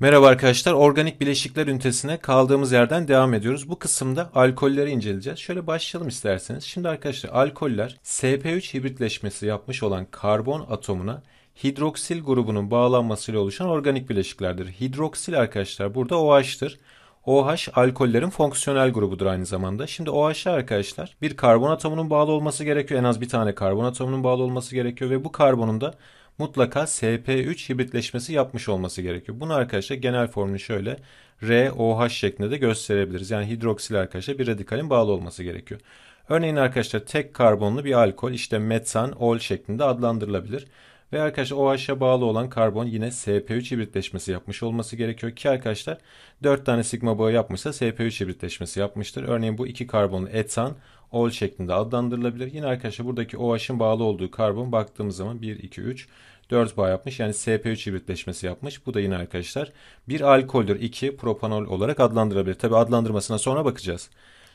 Merhaba arkadaşlar. Organik bileşikler ünitesine kaldığımız yerden devam ediyoruz. Bu kısımda alkolleri inceleyeceğiz. Şöyle başlayalım isterseniz. Şimdi arkadaşlar alkoller SP3 hibritleşmesi yapmış olan karbon atomuna hidroksil grubunun bağlanmasıyla oluşan organik bileşiklerdir. Hidroksil arkadaşlar burada OH'tır. OH alkollerin fonksiyonel grubudur aynı zamanda. Şimdi OH'a arkadaşlar bir karbon atomunun bağlı olması gerekiyor. En az bir tane karbon atomunun bağlı olması gerekiyor ve bu karbonun da mutlaka SP3 hibritleşmesi yapmış olması gerekiyor. Bunu arkadaşlar genel formülü şöyle ROH şeklinde de gösterebiliriz. Yani hidroksil arkadaşlar bir radikalin bağlı olması gerekiyor. Örneğin arkadaşlar tek karbonlu bir alkol işte metsan, ol şeklinde adlandırılabilir. Ve arkadaşlar OH'a bağlı olan karbon yine SP3 hibritleşmesi yapmış olması gerekiyor ki arkadaşlar 4 tane sigma bağı yapmışsa SP3 hibritleşmesi yapmıştır. Örneğin bu iki karbonlu etan ol şeklinde adlandırılabilir. Yine arkadaşlar buradaki OH'ın bağlı olduğu karbon baktığımız zaman 1, 2, 3, 4 bağ yapmış. Yani SP3 hibritleşmesi yapmış. Bu da yine arkadaşlar bir alkoldür. 2 propanol olarak adlandırabilir. Tabi adlandırmasına sonra bakacağız.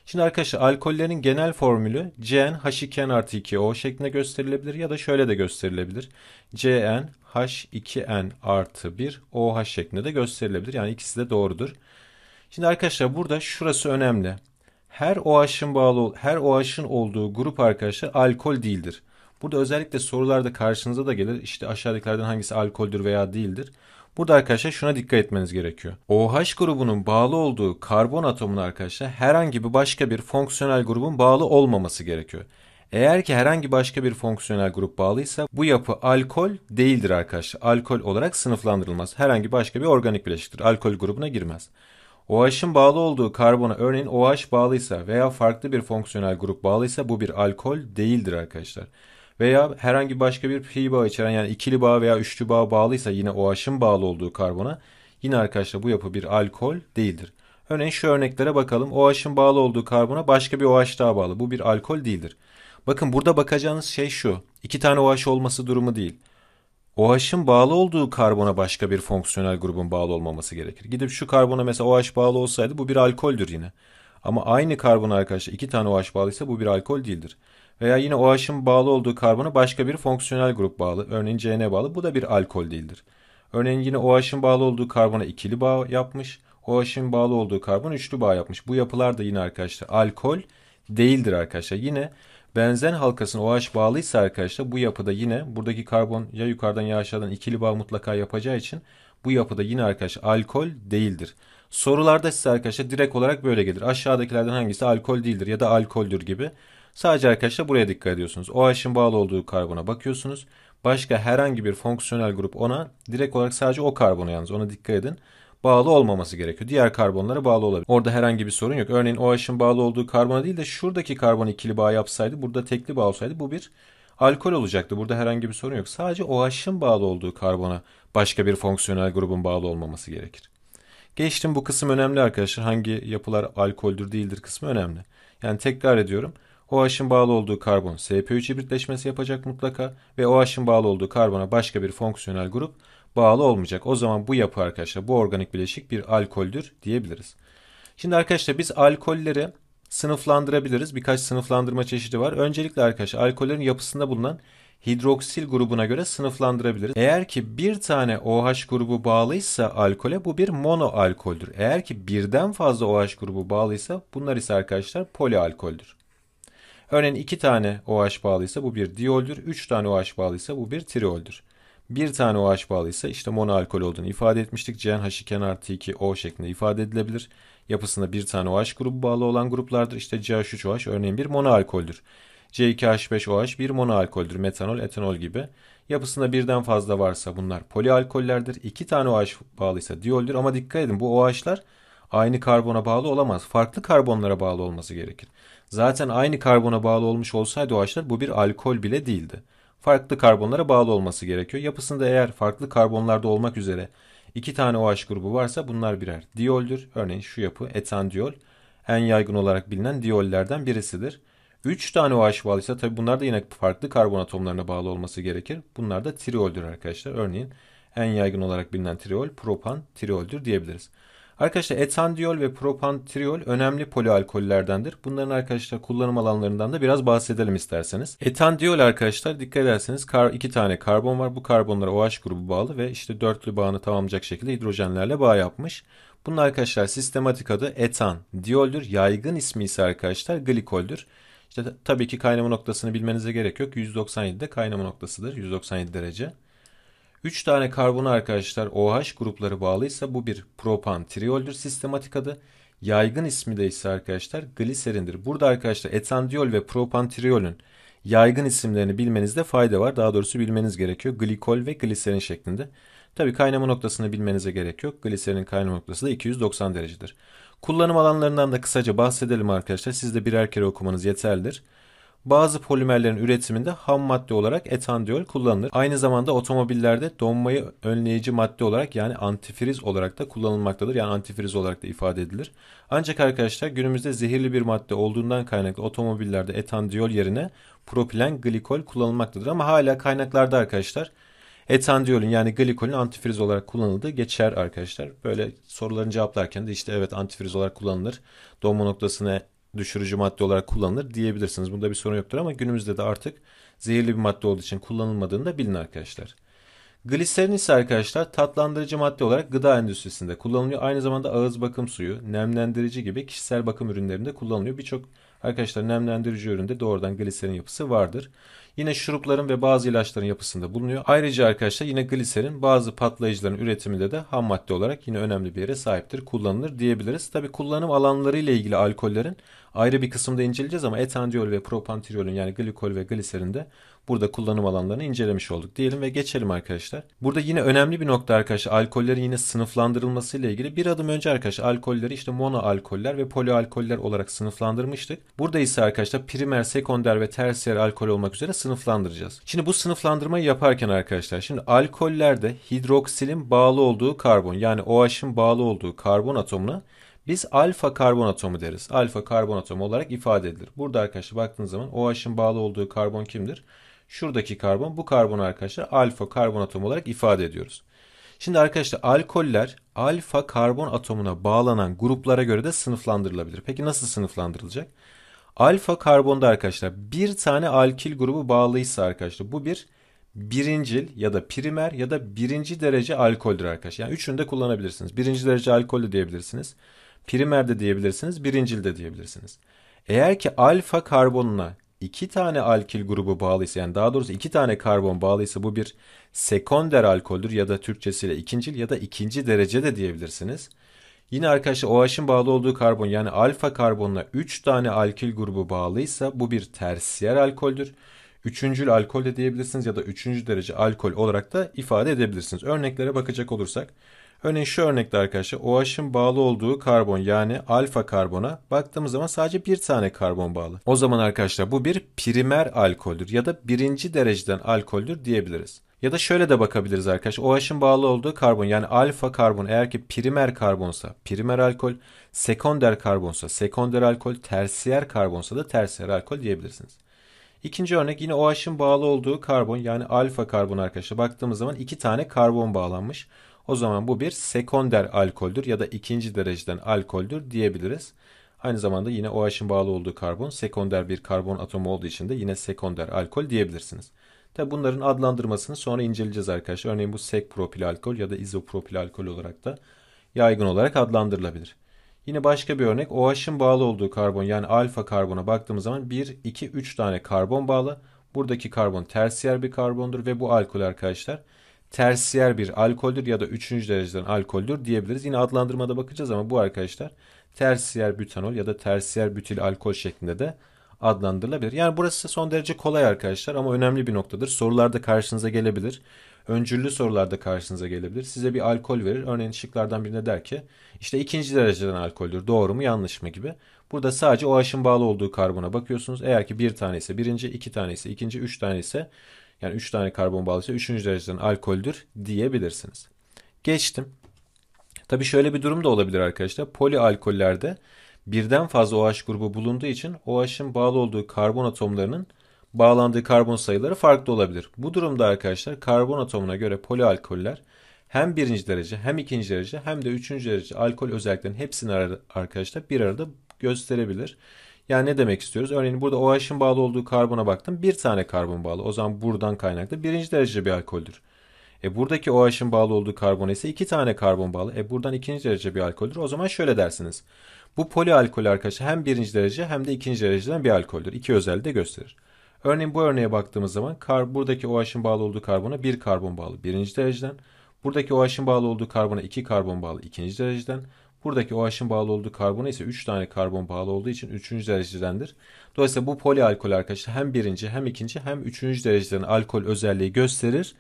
Şimdi arkadaşlar alkollerin genel formülü CnH2n artı 2O şeklinde gösterilebilir ya da şöyle de gösterilebilir. CnH2n artı 1 OH şeklinde de gösterilebilir. Yani ikisi de doğrudur. Şimdi arkadaşlar burada şurası önemli. Her OH'ın bağlı her OH'ın olduğu grup arkadaşlar alkol değildir. Burada özellikle sorularda karşınıza da gelir. İşte aşağıdakilerden hangisi alkoldür veya değildir. Burada arkadaşlar şuna dikkat etmeniz gerekiyor. OH grubunun bağlı olduğu karbon atomun arkadaşlar herhangi bir başka bir fonksiyonel grubun bağlı olmaması gerekiyor. Eğer ki herhangi başka bir fonksiyonel grup bağlıysa bu yapı alkol değildir arkadaşlar. Alkol olarak sınıflandırılmaz. Herhangi başka bir organik bileşiktir. Alkol grubuna girmez. OH'ın bağlı olduğu karbona örneğin OH bağlıysa veya farklı bir fonksiyonel grup bağlıysa bu bir alkol değildir arkadaşlar veya herhangi başka bir pi bağ içeren yani ikili bağ veya üçlü bağ bağlıysa yine o aşın bağlı olduğu karbona yine arkadaşlar bu yapı bir alkol değildir. Örneğin şu örneklere bakalım. O aşın bağlı olduğu karbona başka bir OH daha bağlı. Bu bir alkol değildir. Bakın burada bakacağınız şey şu. İki tane OH olması durumu değil. OH'ın bağlı olduğu karbona başka bir fonksiyonel grubun bağlı olmaması gerekir. Gidip şu karbona mesela OH bağlı olsaydı bu bir alkoldür yine. Ama aynı karbon arkadaşlar iki tane OH bağlıysa bu bir alkol değildir veya yine o aşın bağlı olduğu karbonu başka bir fonksiyonel grup bağlı. Örneğin CN bağlı. Bu da bir alkol değildir. Örneğin yine o aşın bağlı olduğu karbona ikili bağ yapmış. O aşın bağlı olduğu karbon üçlü bağ yapmış. Bu yapılar da yine arkadaşlar alkol değildir arkadaşlar. Yine benzen halkasına OH bağlıysa arkadaşlar bu yapıda yine buradaki karbon ya yukarıdan ya aşağıdan ikili bağ mutlaka yapacağı için bu yapıda yine arkadaşlar alkol değildir. Sorularda size arkadaşlar direkt olarak böyle gelir. Aşağıdakilerden hangisi alkol değildir ya da alkoldür gibi. Sadece arkadaşlar buraya dikkat ediyorsunuz. OH'ın bağlı olduğu karbona bakıyorsunuz. Başka herhangi bir fonksiyonel grup ona direkt olarak sadece o karbona yalnız ona dikkat edin. Bağlı olmaması gerekiyor. Diğer karbonlara bağlı olabilir. Orada herhangi bir sorun yok. Örneğin OH'ın bağlı olduğu karbona değil de şuradaki karbon ikili bağ yapsaydı burada tekli bağ olsaydı bu bir alkol olacaktı. Burada herhangi bir sorun yok. Sadece OH'ın bağlı olduğu karbona başka bir fonksiyonel grubun bağlı olmaması gerekir. Geçtim bu kısım önemli arkadaşlar. Hangi yapılar alkoldür değildir kısmı önemli. Yani tekrar ediyorum. OH'ın bağlı olduğu karbon SP3 hibritleşmesi yapacak mutlaka ve OH'ın bağlı olduğu karbona başka bir fonksiyonel grup bağlı olmayacak. O zaman bu yapı arkadaşlar bu organik bileşik bir alkoldür diyebiliriz. Şimdi arkadaşlar biz alkolleri sınıflandırabiliriz. Birkaç sınıflandırma çeşidi var. Öncelikle arkadaşlar alkollerin yapısında bulunan hidroksil grubuna göre sınıflandırabiliriz. Eğer ki bir tane OH grubu bağlıysa alkole bu bir mono alkoldür. Eğer ki birden fazla OH grubu bağlıysa bunlar ise arkadaşlar poli alkoldür. Örneğin 2 tane OH bağlıysa bu bir dioldür. 3 tane OH bağlıysa bu bir trioldür. Bir tane OH bağlıysa işte monoalkol olduğunu ifade etmiştik. CnH2 artı 2 O şeklinde ifade edilebilir. Yapısında bir tane OH grubu bağlı olan gruplardır. İşte CH3OH örneğin bir monoalkoldür. C2H5OH bir monoalkoldür. Metanol, etanol gibi. Yapısında birden fazla varsa bunlar polialkollerdir. İki tane OH bağlıysa dioldür ama dikkat edin bu OH'lar aynı karbona bağlı olamaz. Farklı karbonlara bağlı olması gerekir. Zaten aynı karbona bağlı olmuş olsaydı o ağaçlar bu bir alkol bile değildi. Farklı karbonlara bağlı olması gerekiyor. Yapısında eğer farklı karbonlarda olmak üzere iki tane OH grubu varsa bunlar birer dioldür. Örneğin şu yapı etandiol en yaygın olarak bilinen diollerden birisidir. 3 tane OH bağlıysa tabi bunlar da yine farklı karbon atomlarına bağlı olması gerekir. Bunlar da trioldür arkadaşlar. Örneğin en yaygın olarak bilinen triol propan trioldür diyebiliriz. Arkadaşlar etandiol ve propantriol önemli polialkollerdendir. Bunların arkadaşlar kullanım alanlarından da biraz bahsedelim isterseniz. Etandiol arkadaşlar dikkat ederseniz iki tane karbon var. Bu karbonlara OH grubu bağlı ve işte dörtlü bağını tamamlayacak şekilde hidrojenlerle bağ yapmış. Bunun arkadaşlar sistematik adı etan, dioldür. Yaygın ismi ise arkadaşlar glikoldür. İşte tabii ki kaynama noktasını bilmenize gerek yok. 197'de kaynama noktasıdır. 197 derece. 3 tane karbon arkadaşlar OH grupları bağlıysa bu bir propan trioldür sistematik adı. Yaygın ismi de ise arkadaşlar gliserindir. Burada arkadaşlar etandiol ve propan triolün yaygın isimlerini bilmenizde fayda var. Daha doğrusu bilmeniz gerekiyor. Glikol ve gliserin şeklinde. Tabi kaynama noktasını bilmenize gerek yok. Gliserinin kaynama noktası da 290 derecedir. Kullanım alanlarından da kısaca bahsedelim arkadaşlar. Siz de birer kere okumanız yeterlidir. Bazı polimerlerin üretiminde ham madde olarak etandiol kullanılır. Aynı zamanda otomobillerde donmayı önleyici madde olarak yani antifriz olarak da kullanılmaktadır. Yani antifriz olarak da ifade edilir. Ancak arkadaşlar günümüzde zehirli bir madde olduğundan kaynaklı otomobillerde etandiol yerine propilen glikol kullanılmaktadır. Ama hala kaynaklarda arkadaşlar etandiolün yani glikolün antifriz olarak kullanıldığı geçer arkadaşlar. Böyle soruların cevaplarken de işte evet antifriz olarak kullanılır. Donma noktasına düşürücü madde olarak kullanılır diyebilirsiniz. Bunda bir sorun yoktur ama günümüzde de artık zehirli bir madde olduğu için kullanılmadığını da bilin arkadaşlar. Gliserin ise arkadaşlar tatlandırıcı madde olarak gıda endüstrisinde kullanılıyor. Aynı zamanda ağız bakım suyu, nemlendirici gibi kişisel bakım ürünlerinde kullanılıyor. Birçok arkadaşlar nemlendirici üründe doğrudan gliserin yapısı vardır. Yine şurupların ve bazı ilaçların yapısında bulunuyor. Ayrıca arkadaşlar yine gliserin bazı patlayıcıların üretiminde de ham madde olarak yine önemli bir yere sahiptir, kullanılır diyebiliriz. Tabi kullanım alanları ile ilgili alkollerin ayrı bir kısımda inceleyeceğiz ama etandiol ve propantirolün yani glikol ve gliserinde burada kullanım alanlarını incelemiş olduk diyelim ve geçelim arkadaşlar. Burada yine önemli bir nokta arkadaşlar alkollerin yine sınıflandırılması ile ilgili bir adım önce arkadaşlar alkolleri işte mono alkoller ve poli alkoller olarak sınıflandırmıştık. Burada ise arkadaşlar primer, sekonder ve tersiyer alkol olmak üzere sınıflandıracağız. Şimdi bu sınıflandırmayı yaparken arkadaşlar şimdi alkollerde hidroksilin bağlı olduğu karbon yani OH'ın bağlı olduğu karbon atomuna biz alfa karbon atomu deriz. Alfa karbon atomu olarak ifade edilir. Burada arkadaşlar baktığınız zaman OH'ın bağlı olduğu karbon kimdir? Şuradaki karbon bu karbon arkadaşlar alfa karbon atomu olarak ifade ediyoruz. Şimdi arkadaşlar alkoller alfa karbon atomuna bağlanan gruplara göre de sınıflandırılabilir. Peki nasıl sınıflandırılacak? Alfa karbonda arkadaşlar bir tane alkil grubu bağlıysa arkadaşlar bu bir birincil ya da primer ya da birinci derece alkoldür arkadaşlar. Yani üçünü de kullanabilirsiniz. Birinci derece alkol de diyebilirsiniz primer de diyebilirsiniz, birincil de diyebilirsiniz. Eğer ki alfa karbonuna iki tane alkil grubu bağlıysa yani daha doğrusu iki tane karbon bağlıysa bu bir sekonder alkoldür ya da Türkçesiyle ikincil ya da ikinci derece de diyebilirsiniz. Yine arkadaşlar OH'ın bağlı olduğu karbon yani alfa karbonuna 3 tane alkil grubu bağlıysa bu bir tersiyer alkoldür. Üçüncül alkol de diyebilirsiniz ya da üçüncü derece alkol olarak da ifade edebilirsiniz. Örneklere bakacak olursak Örneğin şu örnekte arkadaşlar OH'ın bağlı olduğu karbon yani alfa karbona baktığımız zaman sadece bir tane karbon bağlı. O zaman arkadaşlar bu bir primer alkoldür ya da birinci dereceden alkoldür diyebiliriz. Ya da şöyle de bakabiliriz arkadaşlar. OH'ın bağlı olduğu karbon yani alfa karbon eğer ki primer karbonsa primer alkol, sekonder karbonsa sekonder alkol, tersiyer karbonsa da tersiyer alkol diyebilirsiniz. İkinci örnek yine OH'ın bağlı olduğu karbon yani alfa karbon arkadaşlar baktığımız zaman iki tane karbon bağlanmış. O zaman bu bir sekonder alkoldür ya da ikinci dereceden alkoldür diyebiliriz. Aynı zamanda yine OH'ın bağlı olduğu karbon sekonder bir karbon atomu olduğu için de yine sekonder alkol diyebilirsiniz. Tabi bunların adlandırmasını sonra inceleyeceğiz arkadaşlar. Örneğin bu propil alkol ya da izopropil alkol olarak da yaygın olarak adlandırılabilir. Yine başka bir örnek OH'ın bağlı olduğu karbon yani alfa karbona baktığımız zaman 1, 2, 3 tane karbon bağlı. Buradaki karbon tersiyer bir karbondur ve bu alkol arkadaşlar tersiyer bir alkoldür ya da üçüncü dereceden alkoldür diyebiliriz. Yine adlandırmada bakacağız ama bu arkadaşlar tersiyer butanol ya da tersiyer butil alkol şeklinde de adlandırılabilir. Yani burası son derece kolay arkadaşlar ama önemli bir noktadır. Sorularda karşınıza gelebilir. Öncüllü sorularda karşınıza gelebilir. Size bir alkol verir. Örneğin şıklardan birine der ki işte ikinci dereceden alkoldür. Doğru mu yanlış mı gibi. Burada sadece o aşın bağlı olduğu karbona bakıyorsunuz. Eğer ki bir tane ise birinci, iki tane ise ikinci, üç tane ise yani 3 tane karbon bağlıysa 3. dereceden alkoldür diyebilirsiniz. Geçtim. Tabi şöyle bir durum da olabilir arkadaşlar. Poli alkollerde birden fazla OH grubu bulunduğu için OH'ın bağlı olduğu karbon atomlarının bağlandığı karbon sayıları farklı olabilir. Bu durumda arkadaşlar karbon atomuna göre poli alkoller hem birinci derece hem ikinci derece hem de üçüncü derece alkol özelliklerinin hepsini arkadaşlar bir arada gösterebilir. Yani ne demek istiyoruz? Örneğin burada OH'ın bağlı olduğu karbona baktım. Bir tane karbon bağlı. O zaman buradan kaynaklı birinci derece bir alkoldür. E buradaki OH'ın bağlı olduğu karbon ise iki tane karbon bağlı. E buradan ikinci derece bir alkoldür. O zaman şöyle dersiniz. Bu poli alkol arkadaşlar hem birinci derece hem de ikinci dereceden bir alkoldür. İki özelliği de gösterir. Örneğin bu örneğe baktığımız zaman kar, buradaki OH'ın bağlı olduğu karbona bir karbon bağlı birinci dereceden. Buradaki OH'ın bağlı olduğu karbona iki karbon bağlı ikinci dereceden. Buradaki OH'ın bağlı olduğu karbona ise 3 tane karbon bağlı olduğu için 3. derecedendir. Dolayısıyla bu polialkol arkadaşlar hem birinci hem ikinci hem üçüncü dereceden alkol özelliği gösterir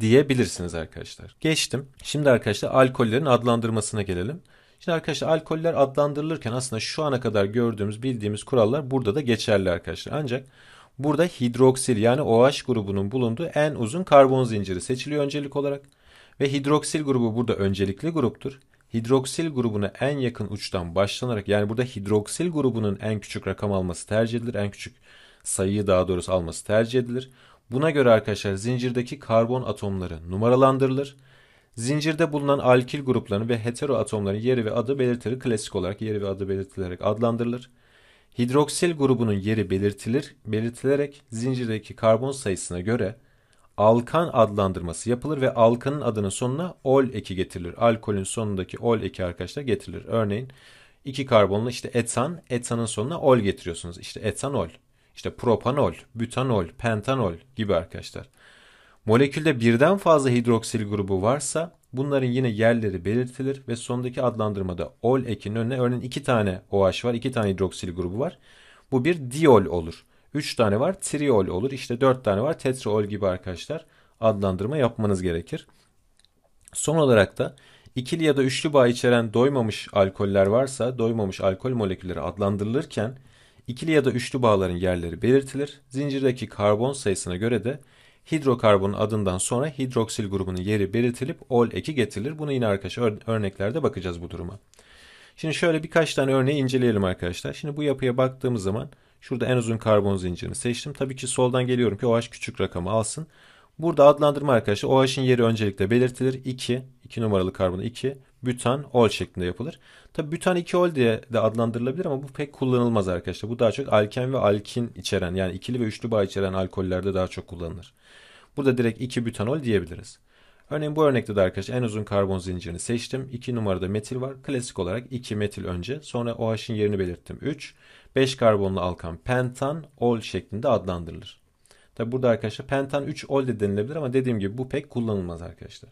diyebilirsiniz arkadaşlar. Geçtim. Şimdi arkadaşlar alkollerin adlandırmasına gelelim. Şimdi arkadaşlar alkoller adlandırılırken aslında şu ana kadar gördüğümüz bildiğimiz kurallar burada da geçerli arkadaşlar. Ancak burada hidroksil yani OH grubunun bulunduğu en uzun karbon zinciri seçiliyor öncelik olarak. Ve hidroksil grubu burada öncelikli gruptur hidroksil grubuna en yakın uçtan başlanarak yani burada hidroksil grubunun en küçük rakam alması tercih edilir. En küçük sayıyı daha doğrusu alması tercih edilir. Buna göre arkadaşlar zincirdeki karbon atomları numaralandırılır. Zincirde bulunan alkil gruplarının ve hetero atomların yeri ve adı belirtilir. Klasik olarak yeri ve adı belirtilerek adlandırılır. Hidroksil grubunun yeri belirtilir, belirtilerek zincirdeki karbon sayısına göre alkan adlandırması yapılır ve alkanın adının sonuna ol eki getirilir. Alkolün sonundaki ol eki arkadaşlar getirilir. Örneğin iki karbonlu işte etan, etanın sonuna ol getiriyorsunuz. İşte etanol, işte propanol, butanol, pentanol gibi arkadaşlar. Molekülde birden fazla hidroksil grubu varsa bunların yine yerleri belirtilir ve sondaki adlandırmada ol ekinin önüne örneğin iki tane OH var, iki tane hidroksil grubu var. Bu bir diol olur. 3 tane var triol olur. İşte 4 tane var tetraol gibi arkadaşlar adlandırma yapmanız gerekir. Son olarak da ikili ya da üçlü bağ içeren doymamış alkoller varsa doymamış alkol molekülleri adlandırılırken ikili ya da üçlü bağların yerleri belirtilir. Zincirdeki karbon sayısına göre de hidrokarbon adından sonra hidroksil grubunun yeri belirtilip ol eki getirilir. Bunu yine arkadaşlar örneklerde bakacağız bu duruma. Şimdi şöyle birkaç tane örneği inceleyelim arkadaşlar. Şimdi bu yapıya baktığımız zaman Şurada en uzun karbon zincirini seçtim. Tabii ki soldan geliyorum ki OH küçük rakamı alsın. Burada adlandırma arkadaşlar OH'in yeri öncelikle belirtilir. 2, 2 numaralı karbonu 2, bütan, ol şeklinde yapılır. Tabii bütan 2 ol diye de adlandırılabilir ama bu pek kullanılmaz arkadaşlar. Bu daha çok alken ve alkin içeren yani ikili ve üçlü bağ içeren alkollerde daha çok kullanılır. Burada direkt 2 butanol diyebiliriz. Örneğin bu örnekte de arkadaşlar en uzun karbon zincirini seçtim. 2 numarada metil var. Klasik olarak 2 metil önce. Sonra OH'in yerini belirttim. 3. 5 karbonlu alkan pentan ol şeklinde adlandırılır. Tabi burada arkadaşlar pentan 3 ol de denilebilir ama dediğim gibi bu pek kullanılmaz arkadaşlar.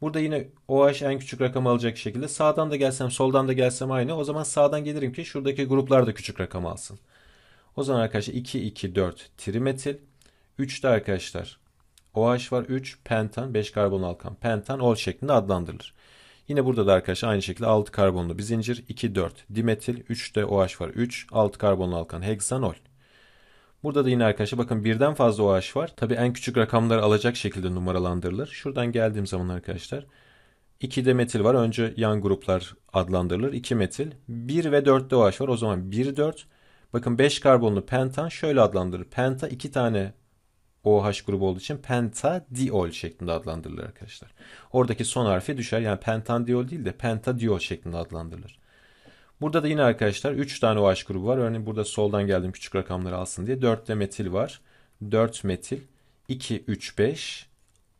Burada yine OH en küçük rakamı alacak şekilde sağdan da gelsem soldan da gelsem aynı. O zaman sağdan gelirim ki şuradaki gruplar da küçük rakam alsın. O zaman arkadaşlar 2, 2, 4 trimetil. de arkadaşlar OH var 3 pentan 5 karbon alkan pentan ol şeklinde adlandırılır. Yine burada da arkadaşlar aynı şekilde 6 karbonlu bir zincir. 2, 4 dimetil, 3 de OH var. 3, 6 karbonlu alkan heksanol. Burada da yine arkadaşlar bakın birden fazla OH var. Tabii en küçük rakamları alacak şekilde numaralandırılır. Şuradan geldiğim zaman arkadaşlar 2 de metil var. Önce yan gruplar adlandırılır. 2 metil. 1 ve 4 de OH var. O zaman 1, 4. Bakın 5 karbonlu pentan şöyle adlandırır. Penta 2 tane OH grubu olduğu için pentadiol şeklinde adlandırılır arkadaşlar. Oradaki son harfi düşer. Yani pentadiol değil de pentadiol şeklinde adlandırılır. Burada da yine arkadaşlar 3 tane OH grubu var. Örneğin burada soldan geldiğim küçük rakamları alsın diye de metil var. 4 metil 2 3 5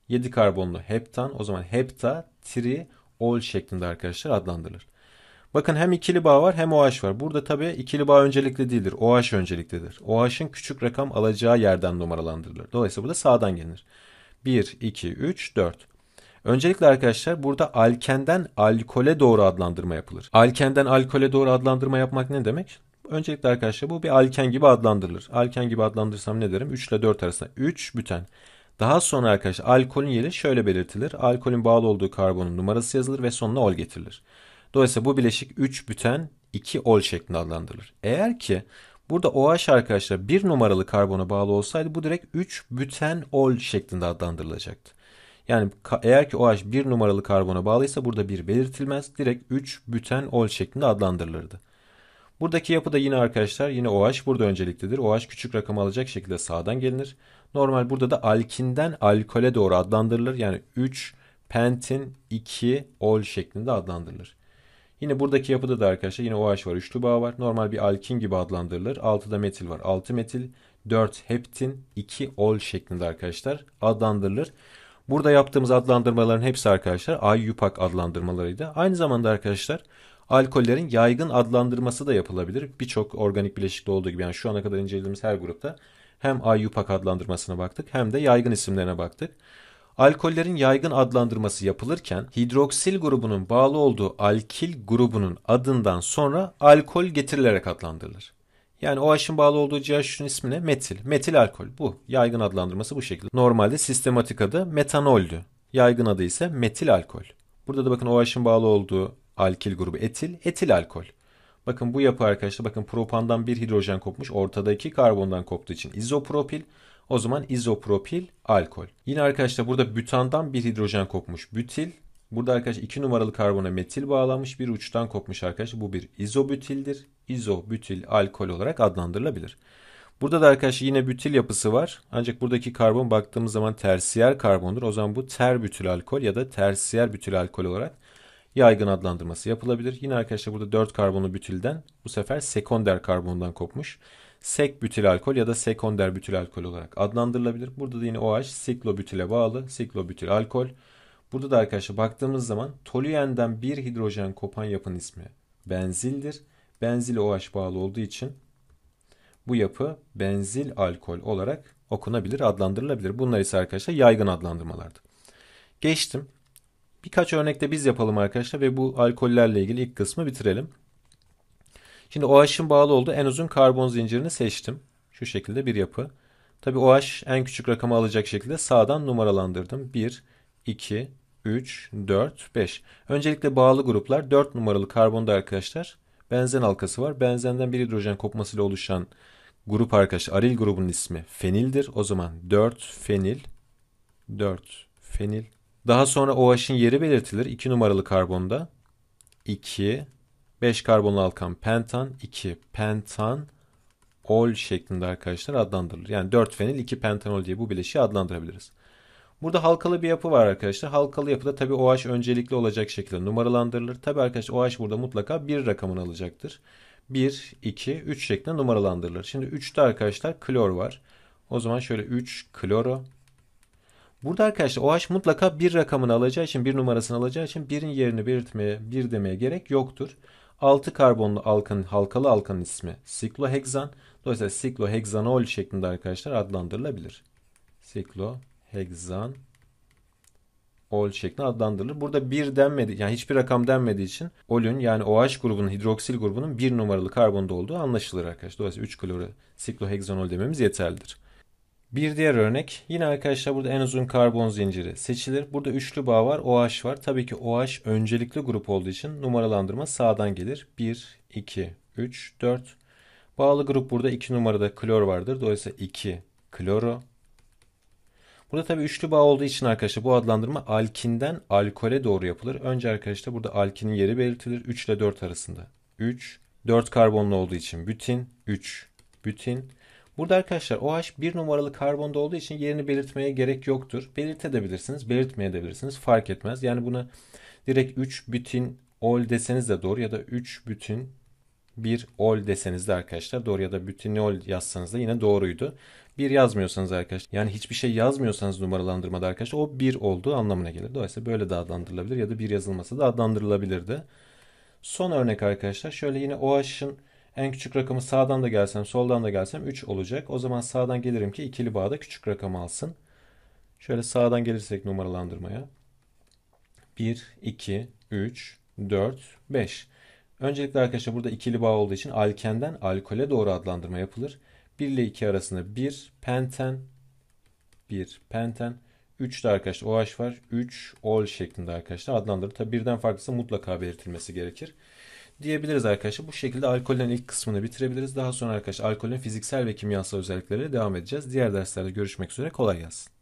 7 karbonlu heptan o zaman hepta tri ol şeklinde arkadaşlar adlandırılır. Bakın hem ikili bağ var hem OH var. Burada tabii ikili bağ öncelikli değildir. OH önceliklidir. OH'ın küçük rakam alacağı yerden numaralandırılır. Dolayısıyla bu da sağdan gelinir. 1, 2, 3, 4. Öncelikle arkadaşlar burada alkenden alkole doğru adlandırma yapılır. Alkenden alkole doğru adlandırma yapmak ne demek? Öncelikle arkadaşlar bu bir alken gibi adlandırılır. Alken gibi adlandırsam ne derim? 3 ile 4 arasında 3 büten. Daha sonra arkadaşlar alkolün yeri şöyle belirtilir. Alkolün bağlı olduğu karbonun numarası yazılır ve sonuna ol getirilir. Dolayısıyla bu bileşik 3 büten 2 ol şeklinde adlandırılır. Eğer ki burada OH arkadaşlar 1 numaralı karbona bağlı olsaydı bu direkt 3 büten ol şeklinde adlandırılacaktı. Yani eğer ki OH 1 numaralı karbona bağlıysa burada 1 belirtilmez. Direkt 3 büten ol şeklinde adlandırılırdı. Buradaki yapı da yine arkadaşlar yine OH burada önceliklidir. OH küçük rakam alacak şekilde sağdan gelinir. Normal burada da alkinden alkole doğru adlandırılır. Yani 3 pentin 2 ol şeklinde adlandırılır. Yine buradaki yapıda da arkadaşlar yine OH var, üçlü bağ var. Normal bir alkin gibi adlandırılır. 6'da metil var, 6 metil, 4 heptin, 2 ol şeklinde arkadaşlar adlandırılır. Burada yaptığımız adlandırmaların hepsi arkadaşlar IUPAC adlandırmalarıydı. Aynı zamanda arkadaşlar alkollerin yaygın adlandırması da yapılabilir. Birçok organik bileşikte olduğu gibi yani şu ana kadar incelediğimiz her grupta hem IUPAC adlandırmasına baktık hem de yaygın isimlerine baktık alkollerin yaygın adlandırması yapılırken hidroksil grubunun bağlı olduğu alkil grubunun adından sonra alkol getirilerek adlandırılır. Yani OH'ın bağlı olduğu ismi ne? metil, metil alkol bu. Yaygın adlandırması bu şekilde. Normalde sistematik adı metanoldü. Yaygın adı ise metil alkol. Burada da bakın OH'ın bağlı olduğu alkil grubu etil, etil alkol. Bakın bu yapı arkadaşlar bakın propandan bir hidrojen kopmuş. ortadaki karbondan koptuğu için izopropil. O zaman izopropil alkol. Yine arkadaşlar burada bütandan bir hidrojen kopmuş. Bütil. Burada arkadaşlar 2 numaralı karbona metil bağlanmış bir uçtan kopmuş arkadaşlar. Bu bir izobütildir. İzobütil alkol olarak adlandırılabilir. Burada da arkadaşlar yine bütil yapısı var. Ancak buradaki karbon baktığımız zaman tersiyer karbondur. O zaman bu terbütil alkol ya da tersiyer bütil alkol olarak yaygın adlandırması yapılabilir. Yine arkadaşlar burada 4 karbonlu bütilden bu sefer sekonder karbondan kopmuş sek butil alkol ya da sekonder butil alkol olarak adlandırılabilir. Burada da yine OH siklobütile bağlı siklobutil alkol. Burada da arkadaşlar baktığımız zaman toluyenden bir hidrojen kopan yapın ismi benzildir. Benzil OH bağlı olduğu için bu yapı benzil alkol olarak okunabilir, adlandırılabilir. Bunlar ise arkadaşlar yaygın adlandırmalardı. Geçtim. Birkaç örnekte biz yapalım arkadaşlar ve bu alkollerle ilgili ilk kısmı bitirelim. Şimdi OH'ın bağlı olduğu en uzun karbon zincirini seçtim. Şu şekilde bir yapı. Tabi OH en küçük rakamı alacak şekilde sağdan numaralandırdım. 1, 2, 3, 4, 5. Öncelikle bağlı gruplar 4 numaralı karbonda arkadaşlar benzen halkası var. Benzenden bir hidrojen kopmasıyla oluşan grup arkadaşlar aril grubunun ismi fenildir. O zaman 4 fenil 4 fenil. Daha sonra OH'in yeri belirtilir 2 numaralı karbonda. 2 5 karbonlu alkan pentan, 2 pentanol şeklinde arkadaşlar adlandırılır. Yani 4 fenil 2 pentanol diye bu bileşiği adlandırabiliriz. Burada halkalı bir yapı var arkadaşlar. Halkalı yapıda tabi OH öncelikli olacak şekilde numaralandırılır. Tabi arkadaşlar OH burada mutlaka bir rakamını alacaktır. 1, 2, 3 şeklinde numaralandırılır. Şimdi 3'te arkadaşlar klor var. O zaman şöyle 3 kloro. Burada arkadaşlar OH mutlaka bir rakamını alacağı için bir numarasını alacağı için birin yerini belirtmeye bir demeye gerek yoktur. 6 karbonlu alkanın, halkalı alkanın ismi sikloheksan. Dolayısıyla sikloheksanol şeklinde arkadaşlar adlandırılabilir. Sikloheksan ol şeklinde adlandırılır. Burada bir denmedi yani hiçbir rakam denmediği için olün yani OH grubunun hidroksil grubunun bir numaralı karbonda olduğu anlaşılır arkadaşlar. Dolayısıyla 3 kloro sikloheksanol dememiz yeterlidir. Bir diğer örnek yine arkadaşlar burada en uzun karbon zinciri seçilir. Burada üçlü bağ var OH var. Tabii ki OH öncelikli grup olduğu için numaralandırma sağdan gelir. 1, 2, 3, 4. Bağlı grup burada 2 numarada klor vardır. Dolayısıyla 2 kloro. Burada tabii üçlü bağ olduğu için arkadaşlar bu adlandırma alkinden alkole doğru yapılır. Önce arkadaşlar burada alkinin yeri belirtilir 3 ile 4 arasında. 3, 4 karbonlu olduğu için bütin, 3 bütin. Burada arkadaşlar OH bir numaralı karbonda olduğu için yerini belirtmeye gerek yoktur. Belirtebilirsiniz, belirtmeyebilirsiniz fark etmez. Yani buna direkt 3 bütün ol deseniz de doğru ya da 3 bütün bir ol deseniz de arkadaşlar doğru ya da bütün ol yazsanız da yine doğruydu. Bir yazmıyorsanız arkadaşlar yani hiçbir şey yazmıyorsanız numaralandırmada arkadaşlar o bir olduğu anlamına gelir. Dolayısıyla böyle de adlandırılabilir ya da bir yazılması da adlandırılabilirdi. Son örnek arkadaşlar şöyle yine OH'ın en küçük rakamı sağdan da gelsem soldan da gelsem 3 olacak. O zaman sağdan gelirim ki ikili bağda küçük rakam alsın. Şöyle sağdan gelirsek numaralandırmaya. 1, 2, 3, 4, 5. Öncelikle arkadaşlar burada ikili bağ olduğu için alkenden alkole doğru adlandırma yapılır. 1 ile 2 arasında 1 penten, 1 penten, 3 de arkadaşlar OH var. 3 ol şeklinde arkadaşlar adlandırılır. Tabi birden farklısı mutlaka belirtilmesi gerekir diyebiliriz arkadaşlar. Bu şekilde alkolün ilk kısmını bitirebiliriz. Daha sonra arkadaşlar alkolün fiziksel ve kimyasal özelliklerine devam edeceğiz. Diğer derslerde görüşmek üzere. Kolay gelsin.